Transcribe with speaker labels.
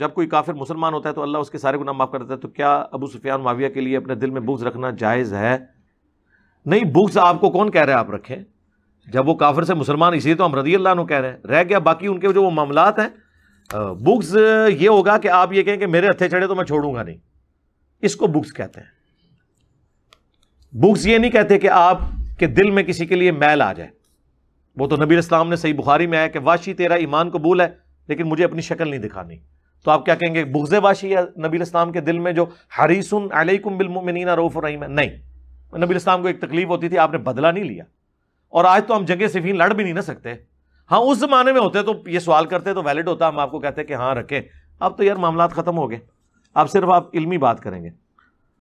Speaker 1: जब कोई काफिर मुसलमान होता है तो अल्लाह उसके सारे गुनाह माफ़ कर देता है तो क्या अबू सुफियान माविया के लिए अपने दिल में बुग्स रखना जायज़ है नहीं बुग्स आपको कौन कह रहा है आप रखें जब वो काफिर से मुसलमान इसलिए तो हम रदी अल्लाह कह रहे हैं रह गया बाकी उनके जो वो मामला हैं बुक्स ये होगा कि आप ये कहें कि मेरे हथे चढ़े तो मैं छोड़ूंगा नहीं इसको बुक्स कहते हैं बुक्स ये नहीं कहते कि आपके दिल में किसी के लिए मैल आ जाए वो तो नबी इस्लाम ने सही बुखारी में आया कि वाशी तेरा ईमान कबूल है लेकिन मुझे अपनी शक्ल नहीं दिखानी तो आप क्या कहेंगे बुगजेबाशी है नबी इस्लाम के दिल में जो सुन अलैकुम बिलमिनना रऊफ़ रहीम है नहीं नबी इस्लाम को एक तकलीफ होती थी आपने बदला नहीं लिया और आज तो हम जगह सिफीन लड़ भी नहीं ना सकते हाँ उस जमाने में होते तो ये सवाल करते तो वैलिड होता हम आपको कहते कि हाँ रखें अब तो यार मामला ख़त्म हो गए अब सिर्फ आप इलमी बात करेंगे